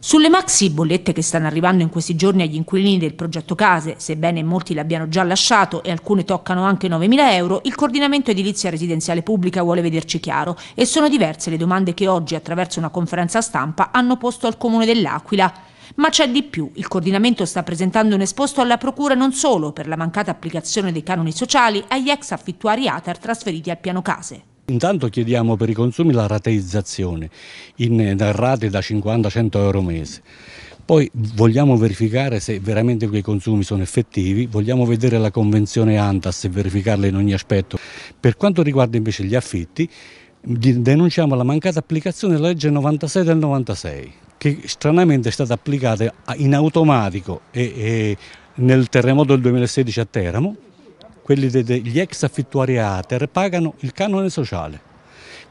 Sulle maxi bollette che stanno arrivando in questi giorni agli inquilini del progetto case, sebbene molti l'abbiano già lasciato e alcune toccano anche 9.000 euro, il coordinamento edilizia residenziale pubblica vuole vederci chiaro e sono diverse le domande che oggi attraverso una conferenza stampa hanno posto al comune dell'Aquila. Ma c'è di più, il coordinamento sta presentando un esposto alla Procura non solo per la mancata applicazione dei canoni sociali agli ex affittuari ATAR trasferiti al piano case. Intanto chiediamo per i consumi la rateizzazione, in eh, rate da 50-100 a euro mese. Poi vogliamo verificare se veramente quei consumi sono effettivi, vogliamo vedere la convenzione ANTAS e verificarla in ogni aspetto. Per quanto riguarda invece gli affitti, denunciamo la mancata applicazione della legge 96 del 96, che stranamente è stata applicata in automatico e, e nel terremoto del 2016 a Teramo quelli degli ex affittuari ATER, pagano il canone sociale.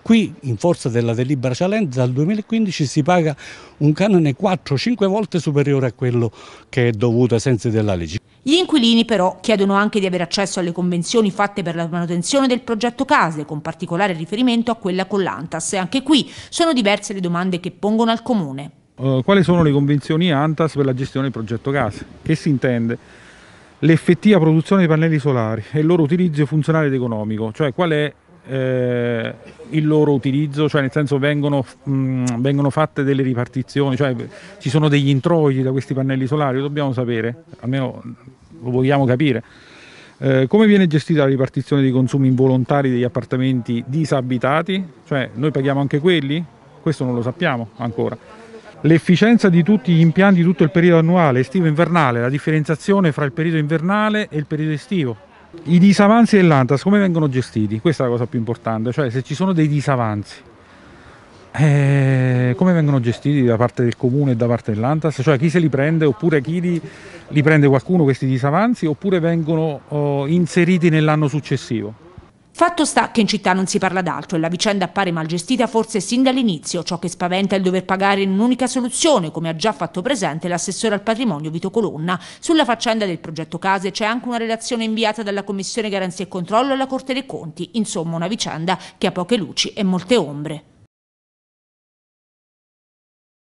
Qui, in forza della delibera Cialente, dal 2015 si paga un canone 4-5 volte superiore a quello che è dovuto ai sensi della legge. Gli inquilini però chiedono anche di avere accesso alle convenzioni fatte per la manutenzione del progetto case, con particolare riferimento a quella con l'Antas. Anche qui sono diverse le domande che pongono al Comune. Uh, quali sono le convenzioni Antas per la gestione del progetto case? Che si intende? l'effettiva produzione di pannelli solari e il loro utilizzo funzionale ed economico, cioè qual è eh, il loro utilizzo, cioè nel senso vengono, mh, vengono, fatte delle ripartizioni, cioè ci sono degli introiti da questi pannelli solari, lo dobbiamo sapere, almeno lo vogliamo capire. Eh, come viene gestita la ripartizione dei consumi involontari degli appartamenti disabitati? Cioè noi paghiamo anche quelli? Questo non lo sappiamo ancora l'efficienza di tutti gli impianti, tutto il periodo annuale, estivo-invernale, la differenziazione fra il periodo invernale e il periodo estivo. I disavanzi dell'Antas come vengono gestiti? Questa è la cosa più importante, cioè se ci sono dei disavanzi, eh, come vengono gestiti da parte del comune e da parte dell'Antas? Cioè chi se li prende oppure chi li, li prende qualcuno questi disavanzi oppure vengono oh, inseriti nell'anno successivo? Fatto sta che in città non si parla d'altro e la vicenda appare mal gestita forse sin dall'inizio, ciò che spaventa è il dover pagare in un'unica soluzione, come ha già fatto presente l'assessore al patrimonio Vito Colonna. Sulla faccenda del progetto Case c'è anche una relazione inviata dalla Commissione Garanzia e Controllo alla Corte dei Conti, insomma una vicenda che ha poche luci e molte ombre.